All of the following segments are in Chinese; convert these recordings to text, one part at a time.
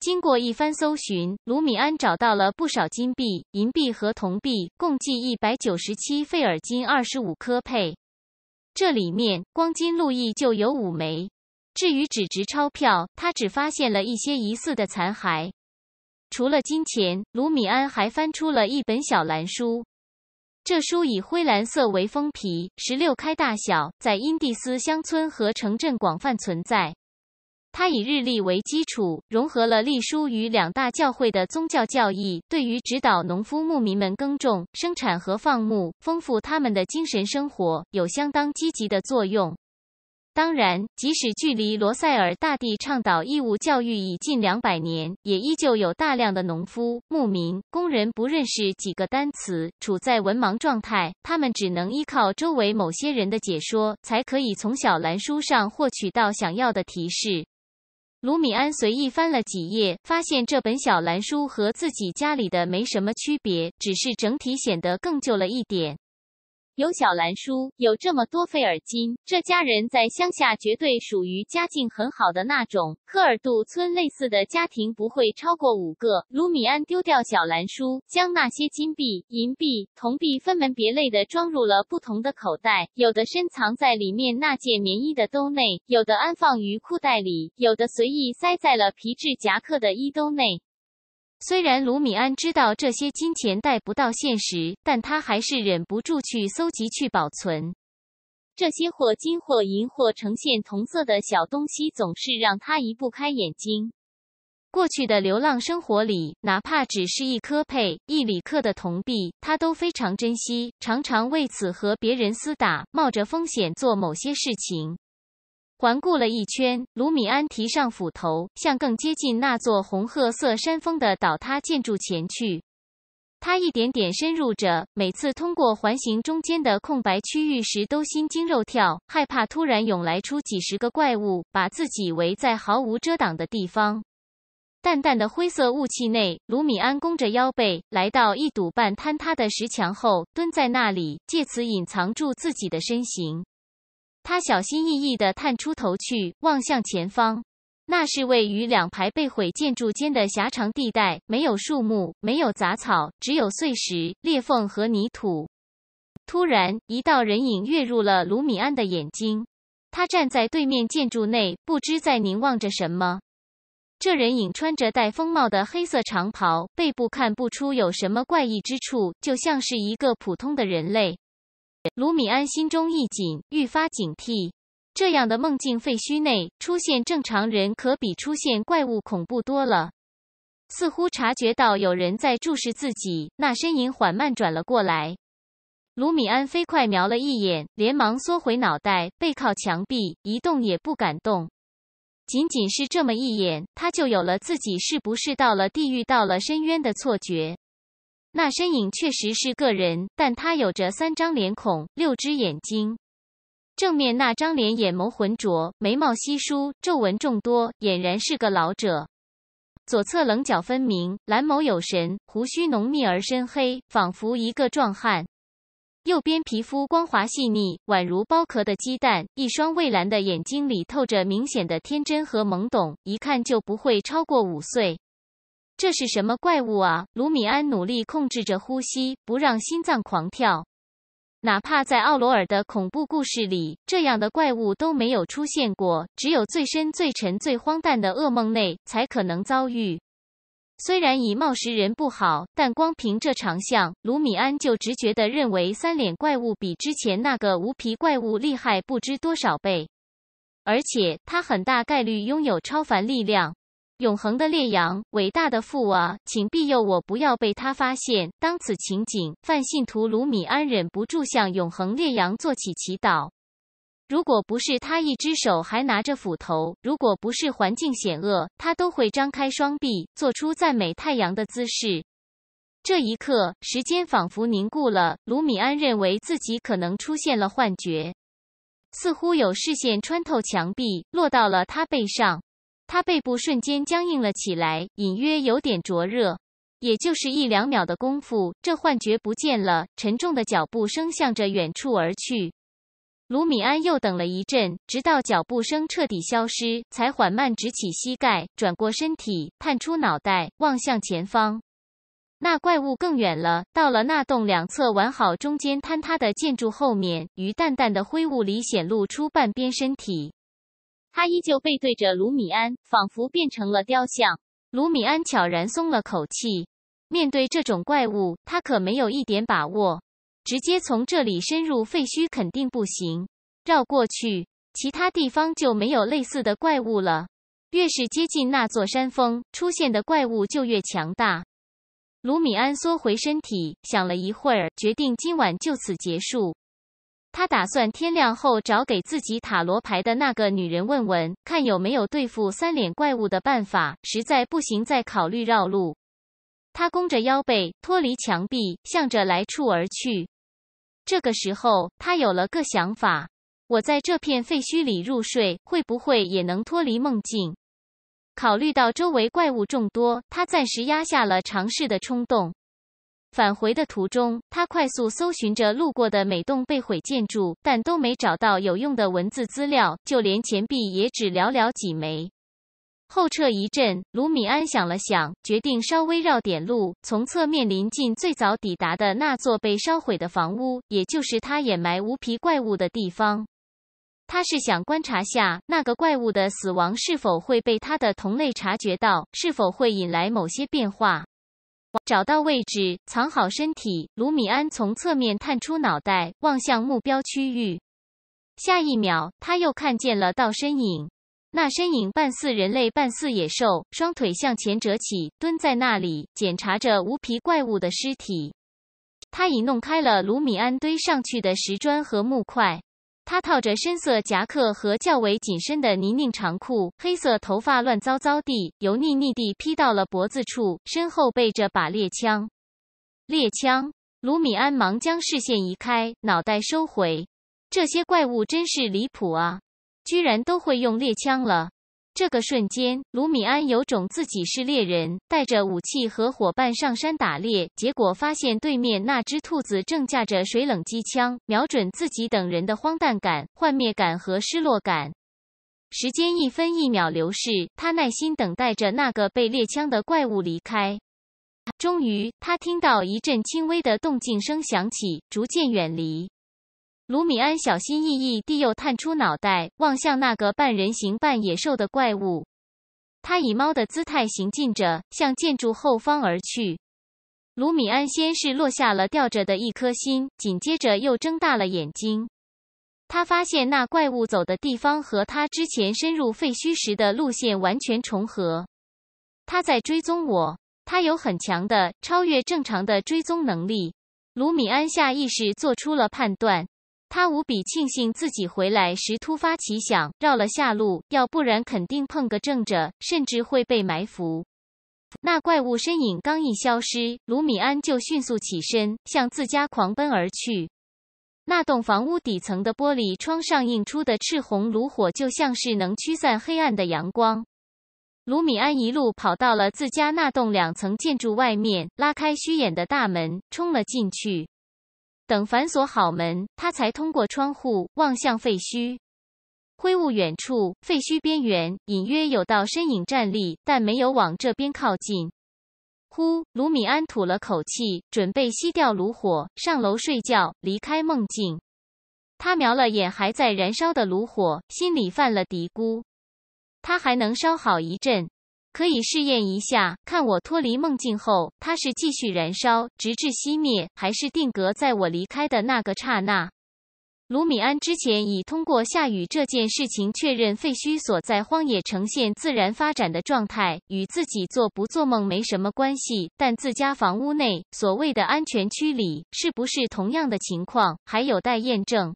经过一番搜寻，卢米安找到了不少金币、银币和铜币，共计一百九十七费尔金二十五颗佩。这里面光金路易就有五枚。至于纸质钞票，他只发现了一些疑似的残骸。除了金钱，卢米安还翻出了一本小蓝书。这书以灰蓝色为封皮，十六开大小，在因蒂斯乡村和城镇广泛存在。它以日历为基础，融合了隶书与两大教会的宗教教义，对于指导农夫牧民们耕种、生产和放牧，丰富他们的精神生活，有相当积极的作用。当然，即使距离罗塞尔大帝倡导义务教育已近两百年，也依旧有大量的农夫、牧民、工人不认识几个单词，处在文盲状态。他们只能依靠周围某些人的解说，才可以从小蓝书上获取到想要的提示。卢米安随意翻了几页，发现这本小蓝书和自己家里的没什么区别，只是整体显得更旧了一点。有小兰叔，有这么多费尔金，这家人在乡下绝对属于家境很好的那种。科尔杜村类似的家庭不会超过五个。卢米安丢掉小兰叔，将那些金币、银币、铜币分门别类的装入了不同的口袋，有的深藏在里面那件棉衣的兜内，有的安放于裤袋里，有的随意塞在了皮质夹克的衣兜内。虽然卢米安知道这些金钱带不到现实，但他还是忍不住去搜集、去保存这些或金或银或呈现铜色的小东西，总是让他移不开眼睛。过去的流浪生活里，哪怕只是一颗佩、一里克的铜币，他都非常珍惜，常常为此和别人厮打，冒着风险做某些事情。环顾了一圈，卢米安提上斧头，向更接近那座红褐色山峰的倒塌建筑前去。他一点点深入着，每次通过环形中间的空白区域时，都心惊肉跳，害怕突然涌来出几十个怪物把自己围在毫无遮挡的地方。淡淡的灰色雾气内，卢米安弓着腰背，来到一堵半坍塌的石墙后，蹲在那里，借此隐藏住自己的身形。他小心翼翼地探出头去，望向前方。那是位于两排被毁建筑间的狭长地带，没有树木，没有杂草，只有碎石、裂缝和泥土。突然，一道人影跃入了卢米安的眼睛。他站在对面建筑内，不知在凝望着什么。这人影穿着戴风帽的黑色长袍，背部看不出有什么怪异之处，就像是一个普通的人类。卢米安心中一紧，愈发警惕。这样的梦境废墟内出现正常人，可比出现怪物恐怖多了。似乎察觉到有人在注视自己，那身影缓慢转了过来。卢米安飞快瞄了一眼，连忙缩回脑袋，背靠墙壁，一动也不敢动。仅仅是这么一眼，他就有了自己是不是到了地狱、到了深渊的错觉。那身影确实是个人，但他有着三张脸孔、六只眼睛。正面那张脸，眼眸浑浊，眉毛稀疏，皱纹众多，俨然是个老者。左侧棱角分明，蓝眸有神，胡须浓密而深黑，仿佛一个壮汉。右边皮肤光滑细腻，宛如剥壳的鸡蛋，一双蔚蓝的眼睛里透着明显的天真和懵懂，一看就不会超过五岁。这是什么怪物啊！卢米安努力控制着呼吸，不让心脏狂跳。哪怕在奥罗尔的恐怖故事里，这样的怪物都没有出现过，只有最深、最沉、最荒诞的噩梦内才可能遭遇。虽然以貌识人不好，但光凭这长相，卢米安就直觉的认为，三脸怪物比之前那个无皮怪物厉害不知多少倍，而且他很大概率拥有超凡力量。永恒的烈阳，伟大的父啊，请庇佑我，不要被他发现。当此情景，范信徒卢米安忍不住向永恒烈阳做起祈祷。如果不是他一只手还拿着斧头，如果不是环境险恶，他都会张开双臂，做出赞美太阳的姿势。这一刻，时间仿佛凝固了。卢米安认为自己可能出现了幻觉，似乎有视线穿透墙壁，落到了他背上。他背部瞬间僵硬了起来，隐约有点灼热。也就是一两秒的功夫，这幻觉不见了，沉重的脚步声向着远处而去。卢米安又等了一阵，直到脚步声彻底消失，才缓慢直起膝盖，转过身体，探出脑袋望向前方。那怪物更远了，到了那栋两侧完好、中间坍塌的建筑后面，于淡淡的灰雾里显露出半边身体。他依旧背对着卢米安，仿佛变成了雕像。卢米安悄然松了口气。面对这种怪物，他可没有一点把握。直接从这里深入废墟肯定不行，绕过去，其他地方就没有类似的怪物了。越是接近那座山峰，出现的怪物就越强大。卢米安缩回身体，想了一会儿，决定今晚就此结束。他打算天亮后找给自己塔罗牌的那个女人问问，看有没有对付三脸怪物的办法。实在不行，再考虑绕路。他弓着腰背，脱离墙壁，向着来处而去。这个时候，他有了个想法：我在这片废墟里入睡，会不会也能脱离梦境？考虑到周围怪物众多，他暂时压下了尝试的冲动。返回的途中，他快速搜寻着路过的每栋被毁建筑，但都没找到有用的文字资料，就连钱币也只寥寥几枚。后撤一阵，卢米安想了想，决定稍微绕点路，从侧面临近最早抵达的那座被烧毁的房屋，也就是他掩埋无皮怪物的地方。他是想观察下那个怪物的死亡是否会被他的同类察觉到，是否会引来某些变化。找到位置，藏好身体。卢米安从侧面探出脑袋，望向目标区域。下一秒，他又看见了道身影。那身影半似人类，半似野兽，双腿向前折起，蹲在那里检查着无皮怪物的尸体。他已弄开了卢米安堆上去的石砖和木块。他套着深色夹克和较为紧身的泥泞长裤，黑色头发乱糟糟地、油腻腻地披到了脖子处，身后背着把猎枪。猎枪！卢米安忙将视线移开，脑袋收回。这些怪物真是离谱啊，居然都会用猎枪了。这个瞬间，卢米安有种自己是猎人，带着武器和伙伴上山打猎，结果发现对面那只兔子正架着水冷机枪瞄准自己等人的荒诞感、幻灭感和失落感。时间一分一秒流逝，他耐心等待着那个被猎枪的怪物离开。终于，他听到一阵轻微的动静声响起，逐渐远离。卢米安小心翼翼地又探出脑袋，望向那个半人形半野兽的怪物。他以猫的姿态行进着，向建筑后方而去。卢米安先是落下了吊着的一颗心，紧接着又睁大了眼睛。他发现那怪物走的地方和他之前深入废墟时的路线完全重合。他在追踪我，他有很强的超越正常的追踪能力。卢米安下意识做出了判断。他无比庆幸自己回来时突发奇想绕了下路，要不然肯定碰个正着，甚至会被埋伏。那怪物身影刚一消失，卢米安就迅速起身向自家狂奔而去。那栋房屋底层的玻璃窗上映出的赤红炉火，就像是能驱散黑暗的阳光。卢米安一路跑到了自家那栋两层建筑外面，拉开虚掩的大门，冲了进去。等反锁好门，他才通过窗户望向废墟。灰雾远处，废墟边缘隐约有道身影站立，但没有往这边靠近。呼，卢米安吐了口气，准备熄掉炉火，上楼睡觉，离开梦境。他瞄了眼还在燃烧的炉火，心里犯了嘀咕：他还能烧好一阵。可以试验一下，看我脱离梦境后，它是继续燃烧直至熄灭，还是定格在我离开的那个刹那？卢米安之前已通过下雨这件事情确认，废墟所在荒野呈现自然发展的状态，与自己做不做梦没什么关系。但自家房屋内所谓的安全区里，是不是同样的情况，还有待验证。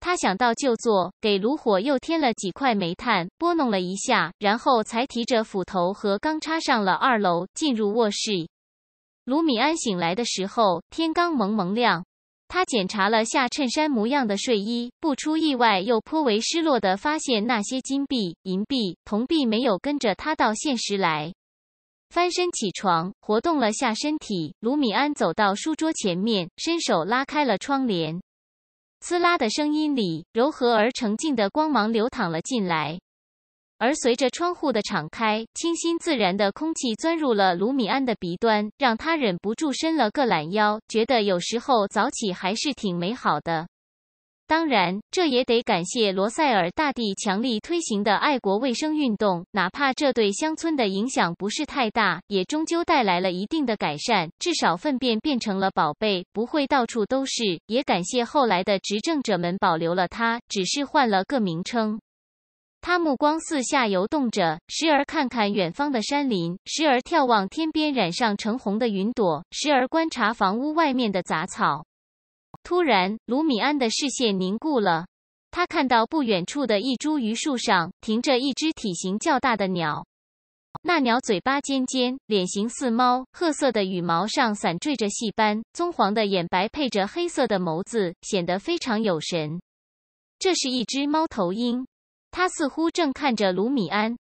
他想到就做，给炉火又添了几块煤炭，拨弄了一下，然后才提着斧头和钢叉上了二楼，进入卧室。卢米安醒来的时候，天刚蒙蒙亮，他检查了下衬衫模样的睡衣，不出意外，又颇为失落的发现那些金币、银币、铜币没有跟着他到现实来。翻身起床，活动了下身体，卢米安走到书桌前面，伸手拉开了窗帘。撕拉的声音里，柔和而澄净的光芒流淌了进来，而随着窗户的敞开，清新自然的空气钻入了卢米安的鼻端，让他忍不住伸了个懒腰，觉得有时候早起还是挺美好的。当然，这也得感谢罗塞尔大帝强力推行的爱国卫生运动，哪怕这对乡村的影响不是太大，也终究带来了一定的改善。至少粪便变成了宝贝，不会到处都是。也感谢后来的执政者们保留了它，只是换了个名称。他目光四下游动着，时而看看远方的山林，时而眺望天边染上橙红的云朵，时而观察房屋外面的杂草。突然，卢米安的视线凝固了。他看到不远处的一株榆树上停着一只体型较大的鸟。那鸟嘴巴尖尖，脸型似猫，褐色的羽毛上散缀着细斑，棕黄的眼白配着黑色的眸子，显得非常有神。这是一只猫头鹰，它似乎正看着卢米安。